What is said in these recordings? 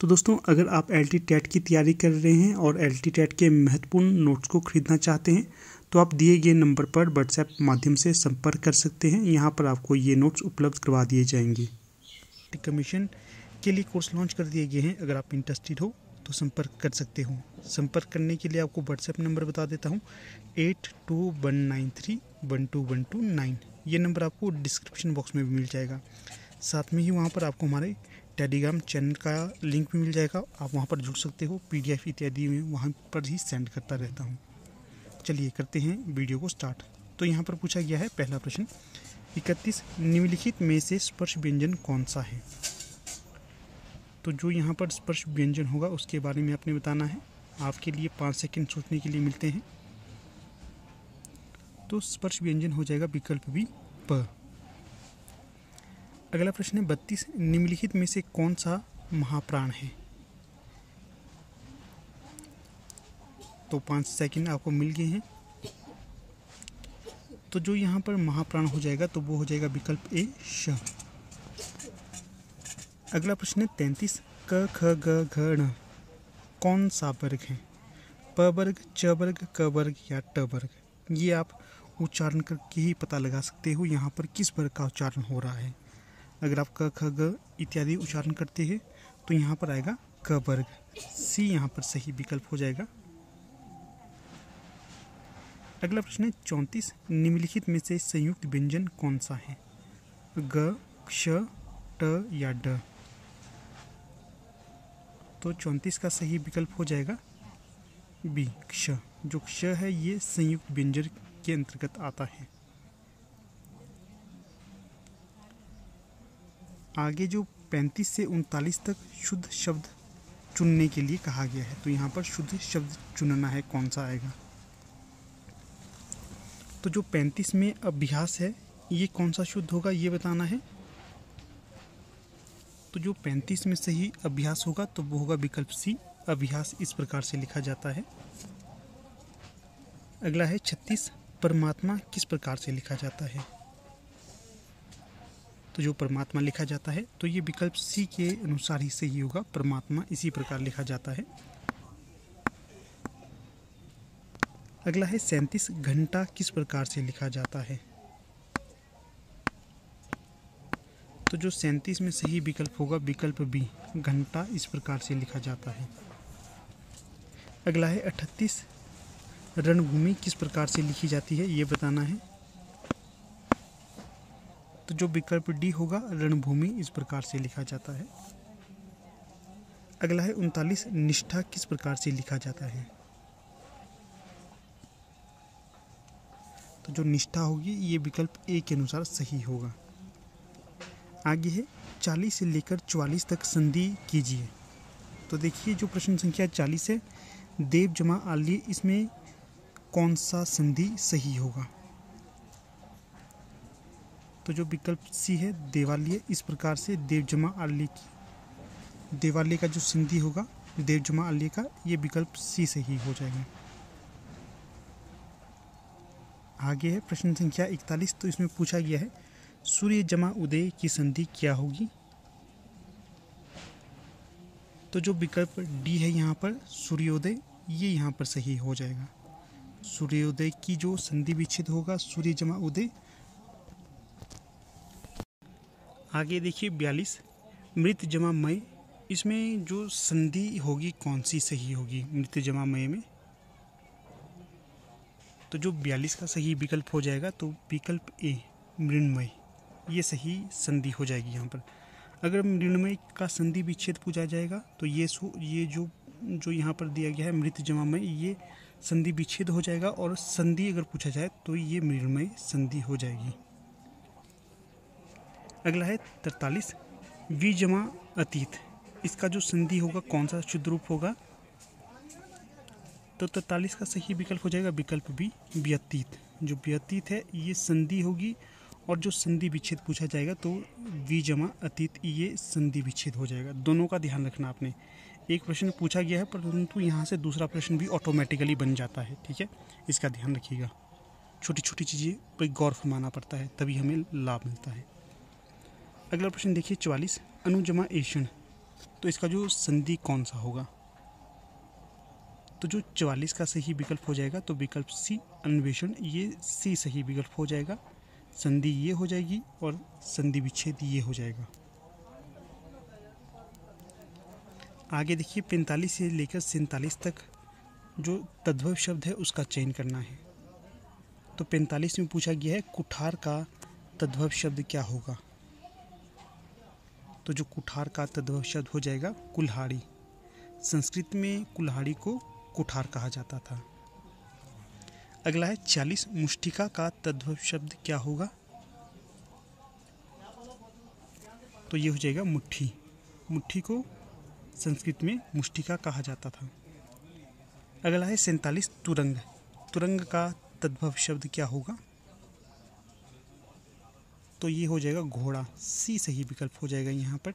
तो दोस्तों अगर आप एल टी टेट की तैयारी कर रहे हैं और एल टी टेट के महत्वपूर्ण नोट्स को खरीदना चाहते हैं तो आप दिए गए नंबर पर व्हाट्सएप माध्यम से संपर्क कर सकते हैं यहाँ पर आपको ये नोट्स उपलब्ध करवा दिए जाएंगे कमीशन के लिए कोर्स लॉन्च कर दिए गए हैं अगर आप इंटरेस्टेड हो तो संपर्क कर सकते हो संपर्क करने के लिए आपको व्हाट्सएप नंबर बता देता हूँ eight two one nine three one two one two nine ये नंबर आपको डिस्क्रिप्शन बॉक्स में भी मिल जाएगा साथ में ही वहाँ पर आपको हमारे टेलीग्राम चैनल का लिंक भी मिल जाएगा आप वहाँ पर जुड़ सकते हो पी इत्यादि में वहाँ पर ही सेंड करता रहता हूँ चलिए करते हैं वीडियो को स्टार्ट तो यहाँ पर पूछा गया है पहला प्रश्न इकतीस निम्नलिखित में से स्पर्श व्यंजन कौन सा है तो जो यहाँ पर स्पर्श व्यंजन होगा उसके बारे में आपने बताना है आपके लिए पाँच सेकेंड सोचने के लिए मिलते हैं तो स्पर्श व्यंजन हो जाएगा विकल्प भी प अगला प्रश्न है बत्तीस निम्नलिखित में से कौन सा महाप्राण है तो पाँच सेकंड आपको मिल गए हैं तो जो यहाँ पर महाप्राण हो जाएगा तो वो हो जाएगा विकल्प ए श अगला प्रश्न है तैंतीस क ख ग घ कौन सा वर्ग है प वर्ग च वर्ग क वर्ग या ट वर्ग ये आप उच्चारण करके ही पता लगा सकते हो यहाँ पर किस वर्ग का उच्चारण हो रहा है अगर आप क ख ग इत्यादि उच्चारण करते हैं तो यहाँ पर आएगा क वर्ग सी यहाँ पर सही विकल्प हो जाएगा अगला प्रश्न है चौंतीस निम्नलिखित में से संयुक्त व्यंजन कौन सा है ग श ट या ड तो चौंतीस का सही विकल्प हो जाएगा बी क्ष जो क्ष है ये संयुक्त व्यंजन के अंतर्गत आता है आगे जो पैंतीस से उनतालीस तक शुद्ध शब्द चुनने के लिए कहा गया है तो यहाँ पर शुद्ध शब्द चुनना है कौन सा आएगा तो जो पैंतीस में अभ्यास है ये कौन सा शुद्ध होगा ये बताना है तो जो पैंतीस में सही अभ्यास होगा तो वो होगा विकल्प सी अभ्यास इस प्रकार से लिखा जाता है अगला है छत्तीस परमात्मा किस प्रकार से लिखा जाता है तो जो परमात्मा लिखा जाता है तो ये विकल्प सी के अनुसार ही सही होगा परमात्मा इसी प्रकार लिखा जाता है अगला है सैंतीस घंटा किस प्रकार से लिखा जाता है तो जो सैंतीस में सही विकल्प होगा विकल्प बी घंटा इस प्रकार से लिखा जाता है अगला है अठतीस रणभूमि किस प्रकार से लिखी जाती है ये बताना है तो जो विकल्प डी होगा रणभूमि इस प्रकार से लिखा जाता है अगला है उनतालीस निष्ठा किस प्रकार से लिखा जाता है तो जो निष्ठा होगी ये विकल्प ए के अनुसार सही होगा आगे है चालीस से लेकर चवालीस तक संधि कीजिए तो देखिए जो प्रश्न संख्या चालीस है देव जमा आलिए इसमें कौन सा संधि सही होगा तो जो विकल्प सी है देवालय इस प्रकार से देवजमा आल्य की देवालय का जो सिंधी होगा देवजमा आल्य का ये विकल्प सी से ही हो जाएगा आगे है प्रश्न संख्या इकतालीस तो इसमें पूछा गया है सूर्य जमा उदय की संधि क्या होगी तो जो विकल्प डी है यहाँ पर सूर्योदय ये यहाँ पर सही हो जाएगा सूर्योदय की जो संधि विच्छेद होगा सूर्य जमा उदय आगे देखिए बयालीस मृत जमा मय इसमें जो संधि होगी कौन सी सही होगी मृत जमा मय में तो जो बयालीस का सही विकल्प हो जाएगा तो विकल्प ए मृणमय ये सही संधि हो जाएगी यहाँ पर अगर मृणमय का संधि विच्छेद पूछा जाएगा तो ये सो ये जो जो यहाँ पर दिया गया है मृत जमा मय ये संधि विच्छेद हो जाएगा और संधि अगर पूछा जाए तो ये मृणमय संधि हो जाएगी अगला है तरतालीस वी जमा अतीत इसका जो संधि होगा कौन सा शुद्ध रूप होगा तो तरतालीस का सही विकल्प हो जाएगा विकल्प बी व्यतीत जो व्यतीत है ये संधि होगी और जो संधि विच्छेद पूछा जाएगा तो वी जमा अतीत ये संधि विच्छेद हो जाएगा दोनों का ध्यान रखना आपने एक प्रश्न पूछा गया है परंतु यहाँ से दूसरा प्रश्न भी ऑटोमेटिकली बन जाता है ठीक है इसका ध्यान रखिएगा छोटी छोटी चीज़ें पर गौर फरमाना पड़ता है तभी हमें लाभ मिलता है अगला प्रश्न देखिए चवालीस अनुजमा एशन तो इसका जो संधि कौन सा होगा तो जो चवालीस का सही विकल्प हो जाएगा तो विकल्प सी अन्वेषण ये सी सही विकल्प हो जाएगा संधि ये हो जाएगी और संधि विच्छेद ये हो जाएगा आगे देखिए पैंतालीस से लेकर सैंतालीस तक जो तद्भव शब्द है उसका चयन करना है तो पैंतालीस में पूछा गया है कुठार का तद्भव शब्द क्या होगा तो जो कुठार का तद्भव शब्द हो जाएगा कुल्हाड़ी संस्कृत में कुल्हाड़ी को कुठार कहा जाता था अगला है चालीस मुष्टिका का तद्भव शब्द क्या होगा तो ये हो जाएगा मुट्ठी मुट्ठी को संस्कृत में मुष्टिका कहा जाता था अगला है सैंतालीस तुरंग तुरंग का तद्भव शब्द क्या होगा तो ये हो जाएगा घोड़ा सी सही विकल्प हो जाएगा यहाँ पर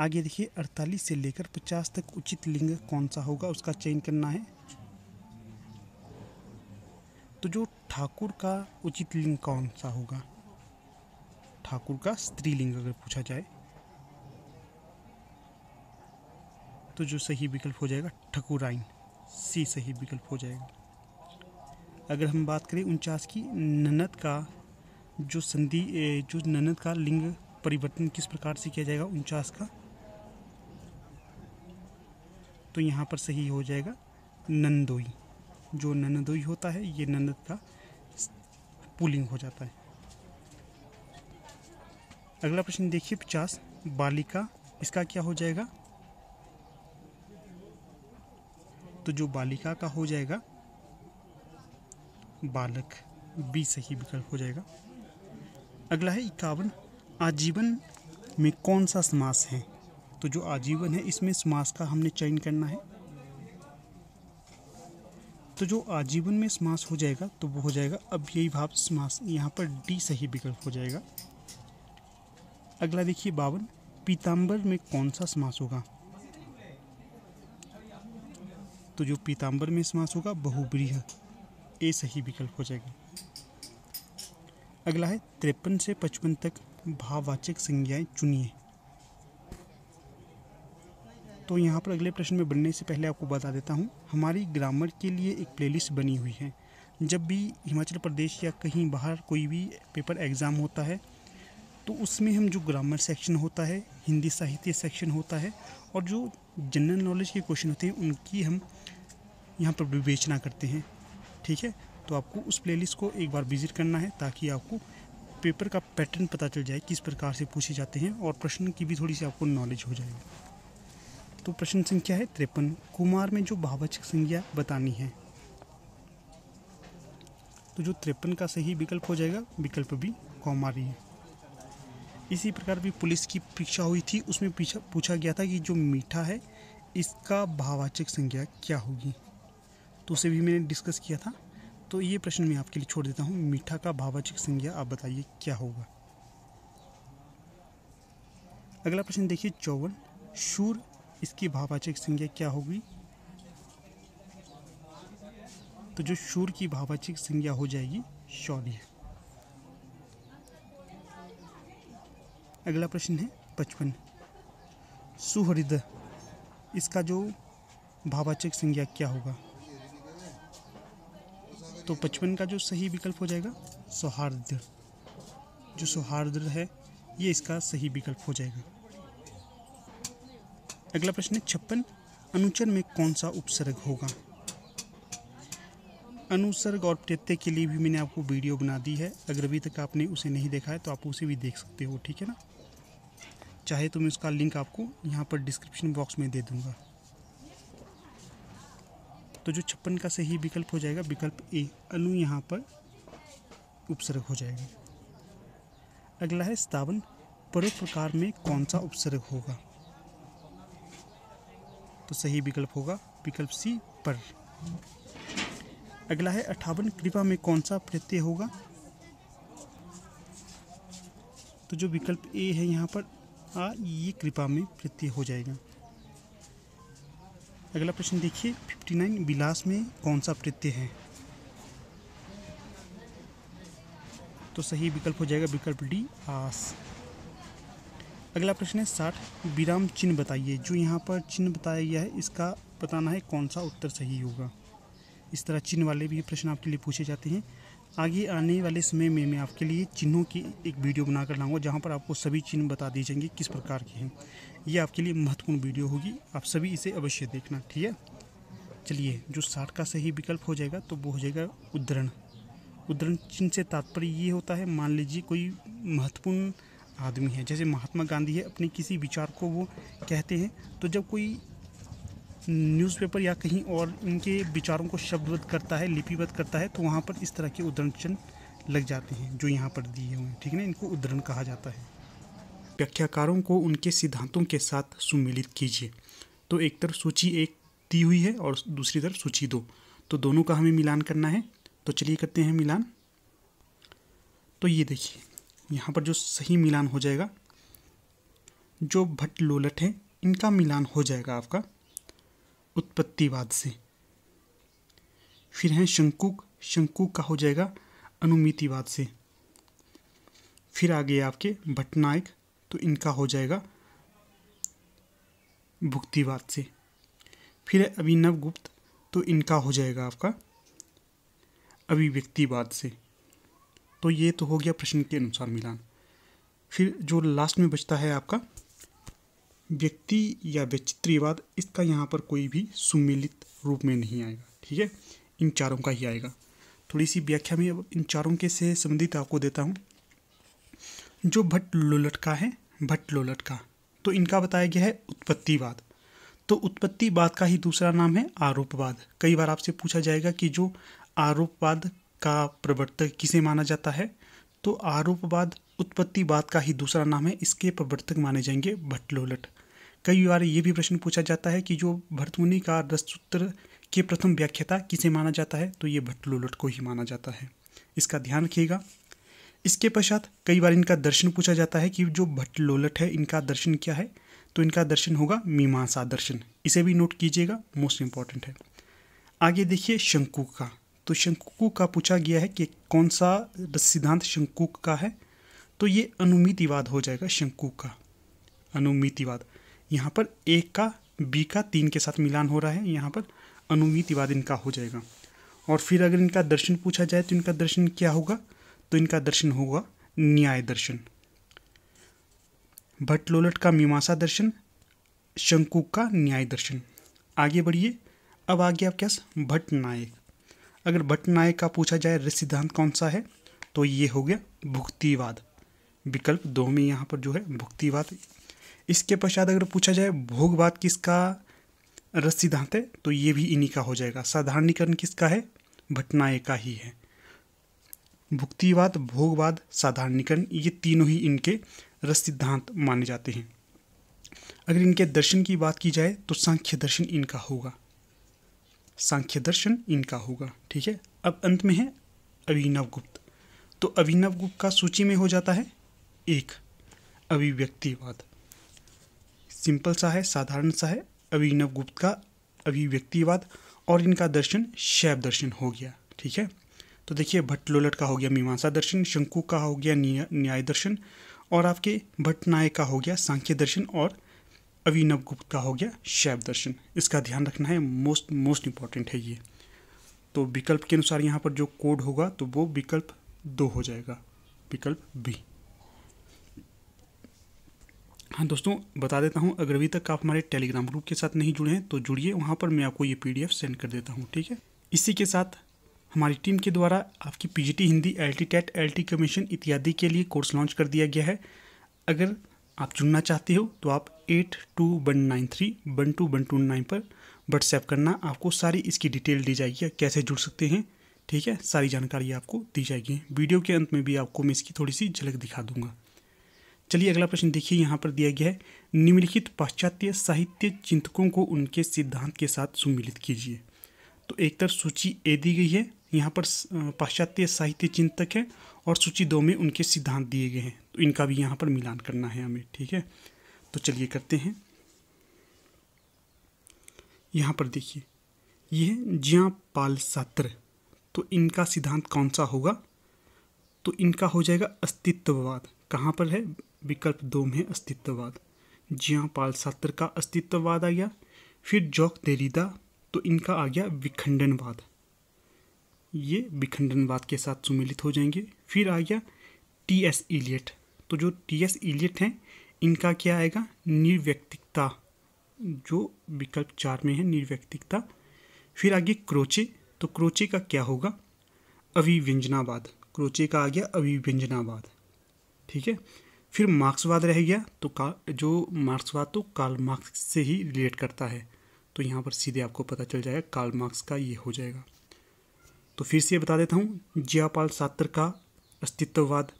आगे देखिए 48 से लेकर 50 तक उचित लिंग कौन सा होगा उसका चयन करना है तो जो ठाकुर का उचित लिंग कौन सा होगा ठाकुर का स्त्रीलिंग अगर पूछा जाए तो जो सही विकल्प हो जाएगा ठकुराइन सी सही विकल्प हो जाएगा अगर हम बात करें उनचास की ननद का जो संधि जो ननद का लिंग परिवर्तन किस प्रकार से किया जाएगा उनचास का तो यहाँ पर सही हो जाएगा नंदोई जो ननदोई होता है ये ननद का पुलिंग हो जाता है अगला प्रश्न देखिए पचास बालिका इसका क्या हो जाएगा तो जो बालिका का हो जाएगा बालक बी सही विकल्प हो जाएगा अगला है इक्यावन आजीवन में कौन सा समास है तो जो आजीवन है इसमें समास का हमने चयन करना है तो जो आजीवन में समास हो जाएगा तो वो हो जाएगा अब यही भाव समास यहाँ पर डी सही विकल्प हो जाएगा अगला देखिए बावन पीताम्बर में कौन सा समास होगा तो जो पीताम्बर में समास होगा बहुब्रीह ए सही विकल्प हो जाएगा अगला है तिरपन से पचपन तक भाववाचक संज्ञाएं चुनिए तो यहाँ पर अगले प्रश्न में बनने से पहले आपको बता देता हूँ हमारी ग्रामर के लिए एक प्लेलिस्ट बनी हुई है जब भी हिमाचल प्रदेश या कहीं बाहर कोई भी पेपर एग्ज़ाम होता है तो उसमें हम जो ग्रामर सेक्शन होता है हिंदी साहित्य सेक्शन होता है और जो जनरल नॉलेज के क्वेश्चन होते हैं उनकी हम यहाँ पर विवेचना करते हैं ठीक है तो आपको उस प्लेलिस्ट को एक बार विज़िट करना है ताकि आपको पेपर का पैटर्न पता चल जाए किस प्रकार से पूछे जाते हैं और प्रश्न की भी थोड़ी सी आपको नॉलेज हो जाएगी तो प्रश्न संख्या है तिरपन कुमार में जो भावाचक संज्ञा बतानी है तो जो त्रेपन का सही विकल्प हो जाएगा विकल्प भी कौमारी है इसी प्रकार भी पुलिस की परीक्षा हुई थी उसमें पूछा गया था कि जो मीठा है इसका भावाचक संज्ञा क्या होगी तो उसे भी मैंने डिस्कस किया था तो ये प्रश्न मैं आपके लिए छोड़ देता हूँ मीठा का भावाचिक संज्ञा आप बताइए क्या होगा अगला प्रश्न देखिए चौवन शूर इसकी भावाचिक संज्ञा क्या होगी तो जो शूर की भावाचिक संज्ञा हो जाएगी शौर्य अगला प्रश्न है पचपन सुहृद इसका जो भावाचक संज्ञा क्या होगा तो पचपन का जो सही विकल्प हो जाएगा सौहार्द जो सौहार्द है ये इसका सही विकल्प हो जाएगा अगला प्रश्न है छप्पन अनुचर में कौन सा उपसर्ग होगा अनुसर्ग और प्रत्यय के लिए भी मैंने आपको वीडियो बना दी है अगर अभी तक आपने उसे नहीं देखा है तो आप उसे भी देख सकते हो ठीक है ना चाहे तो मैं उसका लिंक आपको यहाँ पर डिस्क्रिप्शन बॉक्स में दे दूँगा तो जो छप्पन का सही विकल्प हो जाएगा विकल्प ए अनु यहाँ पर उपसर्ग हो जाएगा अगला है स्थावन परोपकार में कौन सा उपसर्ग होगा तो सही विकल्प होगा विकल्प सी पर अगला है अठावन कृपा में कौन सा प्रत्यय होगा तो जो विकल्प ए है यहाँ पर आ ये कृपा में प्रत्यय हो जाएगा अगला प्रश्न देखिए फिफ्टी नाइन विलास में कौन सा प्रत्यय है तो सही विकल्प हो जाएगा विकल्प डी आस अगला प्रश्न है साठ विराम चिन्ह बताइए जो यहाँ पर चिन्ह बताया गया है इसका बताना है कौन सा उत्तर सही होगा इस तरह चिन्ह वाले भी प्रश्न आपके लिए पूछे जाते हैं आगे आने वाले समय में मैं आपके लिए चिन्हों की एक वीडियो बनाकर लाऊंगा जहाँ पर आपको सभी चिन्ह बता दिए जाएंगे किस प्रकार के हैं ये आपके लिए महत्वपूर्ण वीडियो होगी आप सभी इसे अवश्य देखना ठीक है चलिए जो साठ का सही विकल्प हो जाएगा तो वो हो जाएगा उद्धरण उद्धरण चिन्ह से तात्पर्य ये होता है मान लीजिए कोई महत्वपूर्ण आदमी है जैसे महात्मा गांधी है अपने किसी विचार को वो कहते हैं तो जब कोई न्यूज़पेपर या कहीं और इनके विचारों को शब्दबद्ध करता है लिपिबद्ध करता है तो वहाँ पर इस तरह के उदरण लग जाते हैं जो यहाँ पर दिए हुए हैं ठीक है ना इनको उदरण कहा जाता है व्याख्याकारों को उनके सिद्धांतों के साथ सुमिलित कीजिए तो एक तरफ सूची एक दी हुई है और दूसरी तरफ सूची दो तो दोनों का हमें मिलान करना है तो चलिए करते हैं मिलान तो ये देखिए यहाँ पर जो सही मिलान हो जाएगा जो भट्ट लोलट हैं इनका मिलान हो जाएगा आपका उत्पत्तिवाद से फिर है शंकुक शंकुक का हो जाएगा अनुमितिवाद से फिर आ गए आपके भटनायक तो इनका हो जाएगा भुक्तिवाद से फिर है अभिनव गुप्त तो इनका हो जाएगा आपका अभिव्यक्तिवाद से तो ये तो हो गया प्रश्न के अनुसार मिलान फिर जो लास्ट में बचता है आपका व्यक्ति या विचित्रीवाद इसका यहाँ पर कोई भी सुमिलित रूप में नहीं आएगा ठीक है इन चारों का ही आएगा थोड़ी सी व्याख्या में अब इन चारों के से संबंधित आपको देता हूँ जो भट्ट लोलट का है भट्ट लोलट का तो इनका बताया गया है उत्पत्तिवाद तो उत्पत्तिवाद का ही दूसरा नाम है आरोपवाद कई बार आपसे पूछा जाएगा कि जो आरोपवाद का प्रवर्तक किसे माना जाता है तो आरोपवाद बात का ही दूसरा नाम है इसके प्रवर्तक माने जाएंगे भट्टलोलट कई बार ये भी प्रश्न पूछा जाता है कि जो भरतमुनि का रसूत्र के प्रथम व्याख्याता किसे माना जाता है तो ये भट्टलोलट को ही माना जाता है इसका ध्यान रखिएगा इसके पश्चात कई बार इनका दर्शन पूछा जाता है कि जो भट्टलोलट है इनका दर्शन क्या है तो इनका दर्शन होगा मीमांसा दर्शन इसे भी नोट कीजिएगा मोस्ट इम्पॉर्टेंट है आगे देखिए शंकु का तो शंकु का पूछा गया है कि कौन सा सिद्धांत शंकुक का है तो ये अनुमितिवाद हो जाएगा शंकु का अनुमितिवाद यहाँ पर एक का बी का तीन के साथ मिलान हो रहा है यहाँ पर अनुमितिवाद इनका हो जाएगा और फिर अगर इनका दर्शन पूछा जाए तो इनका दर्शन क्या होगा तो इनका दर्शन होगा न्याय दर्शन भट्ट लोलट का मीमांसा दर्शन शंकु का न्याय दर्शन आगे बढ़िए अब आ गया आपके पास भट्ट नायक अगर भट्ट नायक का पूछा जाए सिद्धांत कौन सा है तो ये हो गया भुक्तिवाद विकल्प दो में यहाँ पर जो है भुक्तिवाद इसके पश्चात अगर पूछा जाए भोगवाद किसका रस सिद्धांत है तो ये भी इन्हीं का हो जाएगा साधारणीकरण किसका है भटनाए का ही है भुक्तिवाद भोगवाद साधारणीकरण ये तीनों ही इनके रस सिद्धांत माने जाते हैं अगर इनके दर्शन की बात की जाए तो सांख्य दर्शन इनका होगा सांख्य दर्शन इनका होगा ठीक है अब अंत में है अभिनव गुप्त तो अभिनव गुप्त का सूची में हो जाता है एक अभिव्यक्तिवाद सिंपल सा है साधारण सा है अभिनव गुप्त का अभिव्यक्तिवाद और इनका दर्शन शैव दर्शन हो गया ठीक है तो देखिए भट्ट लोलट का हो गया मीमांसा दर्शन शंकु का हो गया न्याय दर्शन और आपके भट्टनायक का हो गया सांख्य दर्शन और अभिनव गुप्त का हो गया शैव दर्शन इसका ध्यान रखना है मोस्ट मोस्ट इम्पॉर्टेंट है ये तो विकल्प के अनुसार यहाँ पर जो कोड होगा तो वो विकल्प दो हो जाएगा विकल्प बी हाँ दोस्तों बता देता हूँ अगर अभी तक आप हमारे टेलीग्राम ग्रुप के साथ नहीं जुड़े हैं तो जुड़िए वहाँ पर मैं आपको ये पी सेंड कर देता हूँ ठीक है इसी के साथ हमारी टीम के द्वारा आपकी P Hindi L T TET L T commission इत्यादि के लिए कोर्स लॉन्च कर दिया गया है अगर आप जुड़ना चाहते हो तो आप eight two one nine three one two one two nine पर व्हाट्सएप करना आपको सारी इसकी डिटेल दी जाएगी कैसे जुड़ सकते हैं ठीक है सारी जानकारी आपको दी जाएगी वीडियो के अंत में भी आपको मैं इसकी थोड़ी सी झलक दिखा दूंगा चलिए अगला प्रश्न देखिए यहाँ पर दिया गया है निम्नलिखित पाश्चात्य साहित्य चिंतकों को उनके सिद्धांत के साथ सुमिलित कीजिए तो एक तरफ सूची ए दी गई है यहाँ पर पाश्चात्य साहित्य चिंतक है और सूची दो में उनके सिद्धांत दिए गए हैं तो इनका भी यहाँ पर मिलान करना है हमें ठीक है तो चलिए करते हैं यहाँ पर देखिए यह जिया पाल सात्र तो इनका सिद्धांत कौन सा होगा तो इनका हो जाएगा अस्तित्ववाद कहाँ पर है विकल्प दो में अस्तित्ववाद जिया पाल सात्र का अस्तित्ववाद आ गया फिर जॉक देरीदा तो इनका आ गया विखंडनवाद ये विखंडनवाद के साथ सुमिलित हो जाएंगे फिर आ गया टी एस इलियट तो जो टी एस इलियट हैं इनका क्या आएगा निर्व्यक्तिकता जो विकल्प चार में है निर्व्यक्तिकता फिर आगे क्रोचे तो क्रोचे का क्या होगा अभिव्यंजनावाद क्रोचे का आ गया अभिव्यंजनावाद ठीक है फिर मार्क्सवाद रह गया तो का जो मार्क्सवाद तो कार्ल मार्क्स से ही रिलेट करता है तो यहाँ पर सीधे आपको पता चल जाएगा कार्ल मार्क्स का ये हो जाएगा तो फिर से बता देता हूँ जियापाल सात्र का अस्तित्ववाद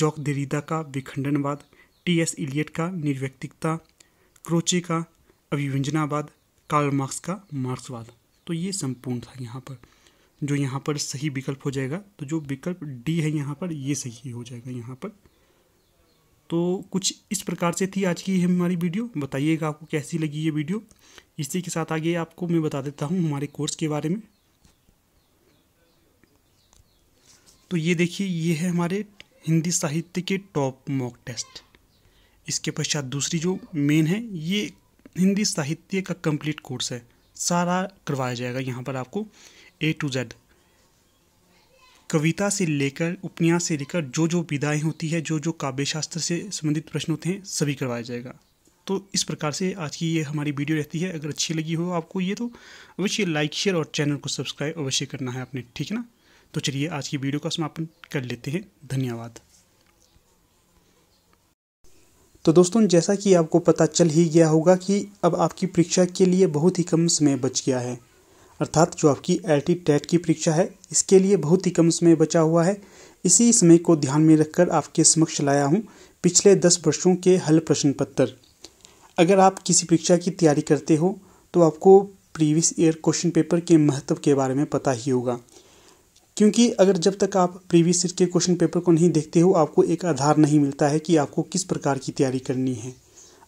जॉक देरीदा का विखंडनवाद टी एस इलियट का निर्व्यक्तिकता क्रोचे का अभिव्यंजनावाद कार्ल मार्क्स का मार्क्सवाद तो ये संपूर्ण था यहाँ पर जो यहाँ पर सही विकल्प हो जाएगा तो जो विकल्प डी है यहाँ पर ये सही हो जाएगा यहाँ पर तो कुछ इस प्रकार से थी आज की हमारी वीडियो बताइएगा आपको कैसी लगी ये वीडियो इसी के साथ आगे आपको मैं बता देता हूँ हमारे कोर्स के बारे में तो ये देखिए ये है हमारे हिंदी साहित्य के टॉप मॉक टेस्ट इसके पश्चात दूसरी जो मेन है ये हिंदी साहित्य का कंप्लीट कोर्स है सारा करवाया जाएगा यहाँ पर आपको ए टू जेड कविता से लेकर उपन्यास से लेकर जो जो विदाएँ होती है जो जो काव्य शास्त्र से संबंधित प्रश्न होते हैं सभी करवाया जाएगा तो इस प्रकार से आज की ये हमारी वीडियो रहती है अगर अच्छी लगी हो आपको ये तो अवश्य लाइक शेयर और चैनल को सब्सक्राइब अवश्य करना है आपने ठीक है ना तो चलिए आज की वीडियो का समापन कर लेते हैं धन्यवाद तो दोस्तों जैसा कि आपको पता चल ही गया होगा कि अब आपकी परीक्षा के लिए बहुत ही कम समय बच गया है अर्थात जो आपकी एल टी टेट की परीक्षा है इसके लिए बहुत ही कम समय बचा हुआ है इसी समय को ध्यान में रखकर आपके समक्ष लाया हूँ पिछले दस वर्षों के हल प्रश्न पत्र अगर आप किसी परीक्षा की तैयारी करते हो तो आपको प्रीवियस ईयर क्वेश्चन पेपर के महत्व के बारे में पता ही होगा क्योंकि अगर जब तक आप प्रीवियस ईयर के क्वेश्चन पेपर को नहीं देखते हो आपको एक आधार नहीं मिलता है कि आपको किस प्रकार की तैयारी करनी है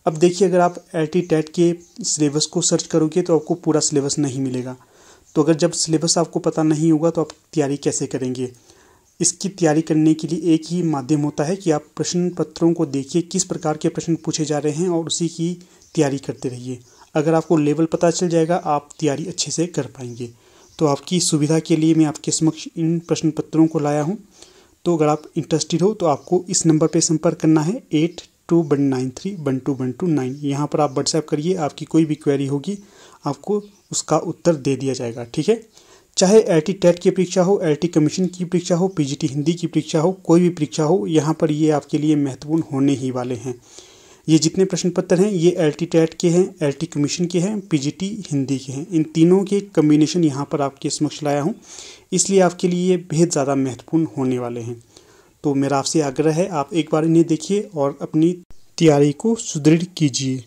अब देखिए अगर आप एल टी टेट के सिलेबस को सर्च करोगे तो आपको पूरा सिलेबस नहीं मिलेगा तो अगर जब सिलेबस आपको पता नहीं होगा तो आप तैयारी कैसे करेंगे इसकी तैयारी करने के लिए एक ही माध्यम होता है कि आप प्रश्न पत्रों को देखिए किस प्रकार के प्रश्न पूछे जा रहे हैं और उसी की तैयारी करते रहिए अगर आपको लेवल पता चल जाएगा आप तैयारी अच्छे से कर पाएंगे तो आपकी सुविधा के लिए मैं आपके समक्ष इन प्रश्न पत्रों को लाया हूँ तो अगर आप इंटरेस्टेड हो तो आपको इस नंबर पर संपर्क करना है eight two one nine three one two one two nine यहाँ पर आप व्हाट्सएप करिए आपकी कोई भी क्वेरी होगी आपको उसका उत्तर दे दिया जाएगा ठीक है चाहे एल टी टेट की परीक्षा हो एल टी कमीशन की परीक्षा हो पी जी टी हिंदी की परीक्षा हो कोई भी परीक्षा हो यहाँ पर ये आपके लिए महत्वपूर्ण होने ही वाले हैं ये जितने प्रश्न पत्र हैं ये एल टी टेट के हैं एल टी कमीशन के हैं पी जी टी हिंदी के हैं इन तीनों के कम्बिनेशन यहाँ पर आपके समक्ष लाया हूँ इसलिए आपके लिए ये बेहद ज़्यादा महत्वपूर्ण होने वाले हैं तो मेरा आपसे आग्रह है आप एक बार इन्हें देखिए और अपनी तैयारी को सुदृढ़ कीजिए